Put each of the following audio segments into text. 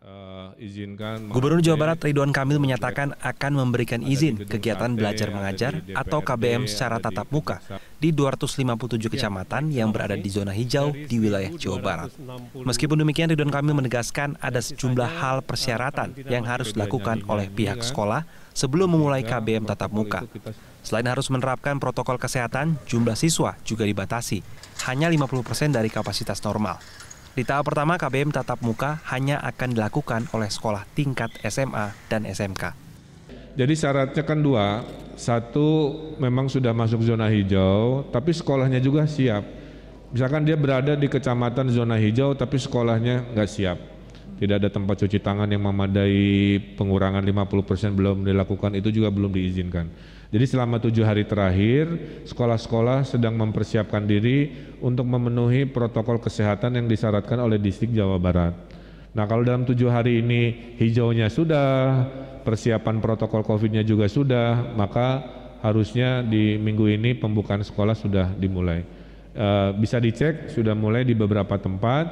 Uh, izinkan Gubernur Jawa Barat Ridwan Kamil menyatakan akan memberikan izin kegiatan belajar mengajar atau KBM secara tatap muka di 257 kecamatan yang berada di zona hijau di wilayah Jawa Barat. Meskipun demikian Ridwan Kamil menegaskan ada sejumlah hal eh, persyaratan yang harus dilakukan oleh pihak iya kan? sekolah sebelum memulai KBM tatap muka. Selain harus menerapkan protokol kesehatan, jumlah siswa juga dibatasi, hanya 50% dari kapasitas normal. Di tahap pertama, KBM tatap muka hanya akan dilakukan oleh sekolah tingkat SMA dan SMK. Jadi syaratnya kan dua, satu memang sudah masuk zona hijau, tapi sekolahnya juga siap. Misalkan dia berada di kecamatan zona hijau, tapi sekolahnya nggak siap tidak ada tempat cuci tangan yang memadai, pengurangan 50% belum dilakukan, itu juga belum diizinkan. Jadi selama tujuh hari terakhir, sekolah-sekolah sedang mempersiapkan diri untuk memenuhi protokol kesehatan yang disyaratkan oleh distrik Jawa Barat. Nah kalau dalam tujuh hari ini hijaunya sudah, persiapan protokol COVID-nya juga sudah, maka harusnya di minggu ini pembukaan sekolah sudah dimulai. E, bisa dicek, sudah mulai di beberapa tempat,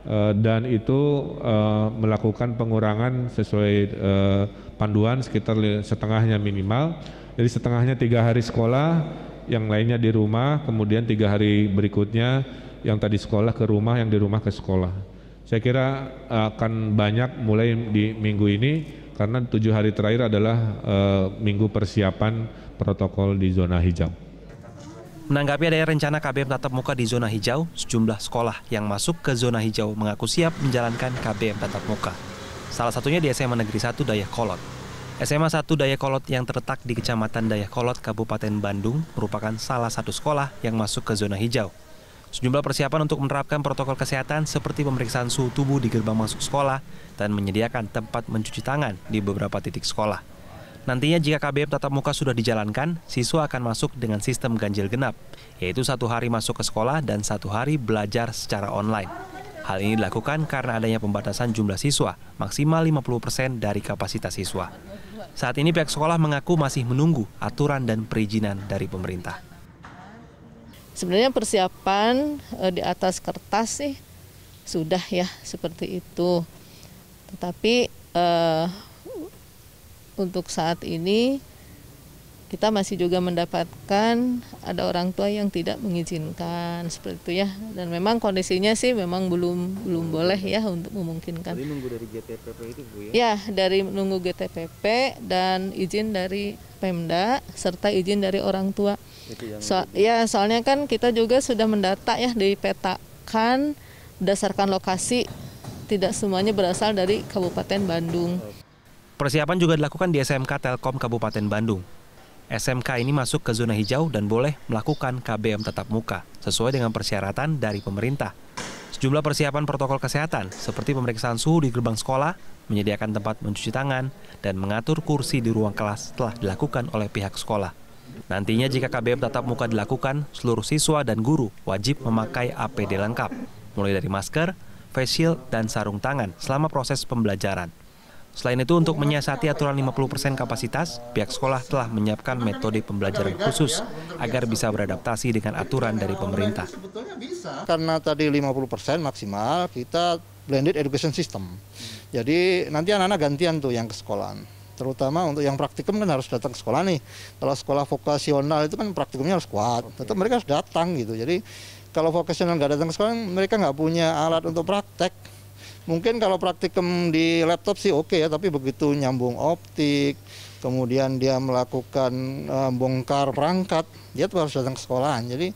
Eh, dan itu eh, melakukan pengurangan sesuai eh, panduan sekitar setengahnya minimal. Jadi setengahnya tiga hari sekolah, yang lainnya di rumah, kemudian tiga hari berikutnya yang tadi sekolah ke rumah, yang di rumah ke sekolah. Saya kira akan banyak mulai di minggu ini karena tujuh hari terakhir adalah minggu persiapan protokol di zona hijau. Menanggapi ada rencana KBM tatap muka di zona hijau, sejumlah sekolah yang masuk ke zona hijau mengaku siap menjalankan KBM tatap muka. Salah satunya di SMA Negeri 1 Dayakolot. SMA 1 Dayakolot yang terletak di Kecamatan Dayakolot, Kabupaten Bandung, merupakan salah satu sekolah yang masuk ke zona hijau. Sejumlah persiapan untuk menerapkan protokol kesehatan seperti pemeriksaan suhu tubuh di gerbang masuk sekolah dan menyediakan tempat mencuci tangan di beberapa titik sekolah. Nantinya jika KBM tatap muka sudah dijalankan, siswa akan masuk dengan sistem ganjil genap, yaitu satu hari masuk ke sekolah dan satu hari belajar secara online. Hal ini dilakukan karena adanya pembatasan jumlah siswa, maksimal 50% persen dari kapasitas siswa. Saat ini pihak sekolah mengaku masih menunggu aturan dan perizinan dari pemerintah. Sebenarnya persiapan e, di atas kertas sih sudah ya seperti itu. Tetapi e, untuk saat ini kita masih juga mendapatkan ada orang tua yang tidak mengizinkan seperti itu ya dan memang kondisinya sih memang belum belum boleh ya untuk memungkinkan. Jadi nunggu dari GTPP itu Bu ya? Ya dari nunggu GTPP dan izin dari Pemda serta izin dari orang tua. So, ya soalnya kan kita juga sudah mendata ya dipetakan berdasarkan lokasi tidak semuanya berasal dari Kabupaten Bandung. Persiapan juga dilakukan di SMK Telkom Kabupaten Bandung. SMK ini masuk ke zona hijau dan boleh melakukan KBM tatap muka sesuai dengan persyaratan dari pemerintah. Sejumlah persiapan protokol kesehatan seperti pemeriksaan suhu di gerbang sekolah, menyediakan tempat mencuci tangan, dan mengatur kursi di ruang kelas telah dilakukan oleh pihak sekolah. Nantinya jika KBM tatap muka dilakukan, seluruh siswa dan guru wajib memakai APD lengkap, mulai dari masker, face shield, dan sarung tangan selama proses pembelajaran. Selain itu, untuk menyiasati aturan 50% kapasitas, pihak sekolah telah menyiapkan metode pembelajaran khusus agar bisa beradaptasi dengan aturan dari pemerintah. Karena tadi 50% maksimal, kita blended education system. Jadi nanti anak-anak gantian tuh yang ke sekolah. terutama untuk yang praktikum kan harus datang ke sekolah nih. Kalau sekolah vokasional itu kan praktikumnya harus kuat, tetapi tetap mereka harus datang gitu. Jadi kalau vokasional nggak datang ke sekolah, mereka nggak punya alat untuk praktek mungkin kalau praktikum di laptop sih oke ya, tapi begitu nyambung optik, kemudian dia melakukan uh, bongkar perangkat, dia tuh harus datang ke sekolahan. Jadi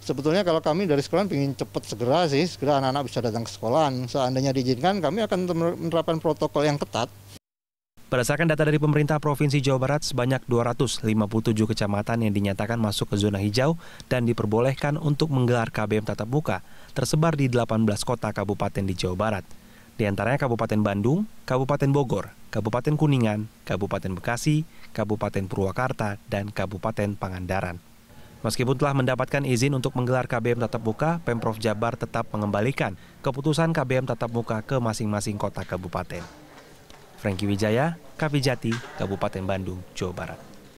sebetulnya kalau kami dari sekolahan ingin cepat segera sih, segera anak-anak bisa datang ke sekolahan. Seandainya diizinkan, kami akan menerapkan protokol yang ketat. Berdasarkan data dari pemerintah Provinsi Jawa Barat, sebanyak 257 kecamatan yang dinyatakan masuk ke zona hijau dan diperbolehkan untuk menggelar KBM tatap muka, tersebar di 18 kota kabupaten di Jawa Barat. Di antaranya Kabupaten Bandung, Kabupaten Bogor, Kabupaten Kuningan, Kabupaten Bekasi, Kabupaten Purwakarta, dan Kabupaten Pangandaran. Meskipun telah mendapatkan izin untuk menggelar KBM tatap muka, Pemprov Jabar tetap mengembalikan keputusan KBM tatap muka ke masing-masing kota kabupaten. Franky Wijaya, Kavijati, Kabupaten Bandung, Jawa Barat.